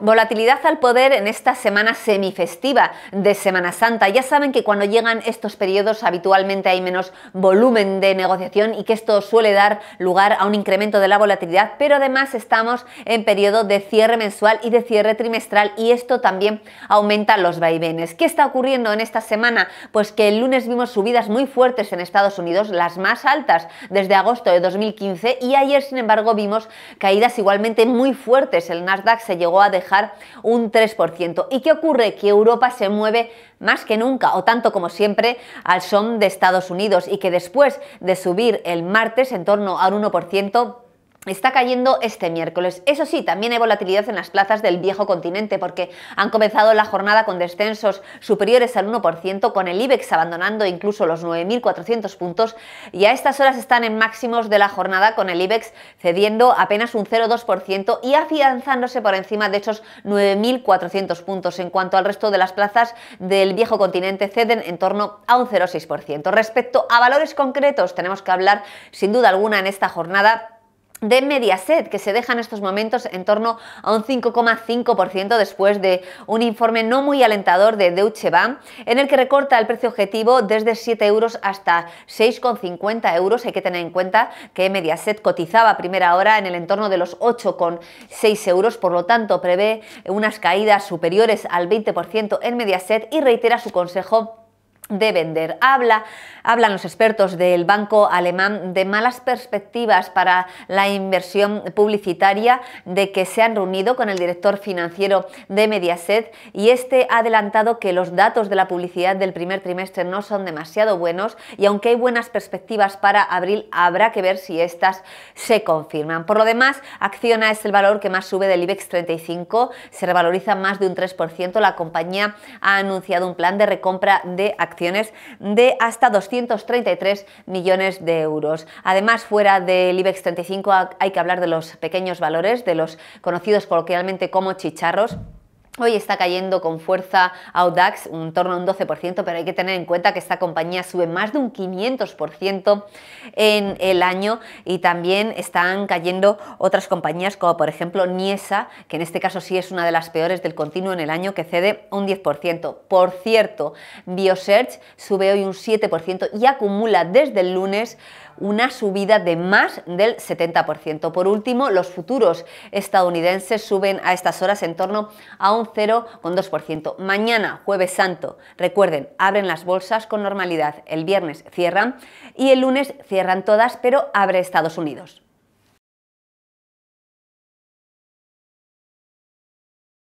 Volatilidad al poder en esta semana semifestiva de Semana Santa. Ya saben que cuando llegan estos periodos habitualmente hay menos volumen de negociación y que esto suele dar lugar a un incremento de la volatilidad, pero además estamos en periodo de cierre mensual y de cierre trimestral y esto también aumenta los vaivenes. ¿Qué está ocurriendo en esta semana? Pues que el lunes vimos subidas muy fuertes en Estados Unidos, las más altas desde agosto de 2015 y ayer sin embargo vimos caídas igualmente muy fuertes. El Nasdaq se llegó a dejar un 3%. ¿Y qué ocurre? Que Europa se mueve más que nunca, o tanto como siempre, al son de Estados Unidos y que después de subir el martes en torno al 1%, está cayendo este miércoles. Eso sí, también hay volatilidad en las plazas del viejo continente porque han comenzado la jornada con descensos superiores al 1%, con el IBEX abandonando incluso los 9.400 puntos y a estas horas están en máximos de la jornada con el IBEX cediendo apenas un 0,2% y afianzándose por encima de esos 9.400 puntos. En cuanto al resto de las plazas del viejo continente ceden en torno a un 0,6%. Respecto a valores concretos, tenemos que hablar sin duda alguna en esta jornada de Mediaset, que se deja en estos momentos en torno a un 5,5% después de un informe no muy alentador de Deutsche Bank, en el que recorta el precio objetivo desde 7 euros hasta 6,50 euros. Hay que tener en cuenta que Mediaset cotizaba a primera hora en el entorno de los 8,6 euros, por lo tanto prevé unas caídas superiores al 20% en Mediaset y reitera su consejo de vender. Habla, hablan los expertos del Banco Alemán de malas perspectivas para la inversión publicitaria, de que se han reunido con el director financiero de Mediaset y este ha adelantado que los datos de la publicidad del primer trimestre no son demasiado buenos y aunque hay buenas perspectivas para abril, habrá que ver si estas se confirman. Por lo demás, Acciona es el valor que más sube del IBEX 35, se revaloriza más de un 3%, la compañía ha anunciado un plan de recompra de acciones de hasta 233 millones de euros. Además, fuera del IBEX 35 hay que hablar de los pequeños valores, de los conocidos coloquialmente como chicharros Hoy está cayendo con fuerza Audax, un torno a un 12%, pero hay que tener en cuenta que esta compañía sube más de un 500% en el año y también están cayendo otras compañías como por ejemplo Niesa, que en este caso sí es una de las peores del continuo en el año, que cede un 10%. Por cierto, BioSearch sube hoy un 7% y acumula desde el lunes una subida de más del 70%. Por último, los futuros estadounidenses suben a estas horas en torno a un 0,2%. Mañana, jueves santo, recuerden, abren las bolsas con normalidad. El viernes cierran y el lunes cierran todas, pero abre Estados Unidos.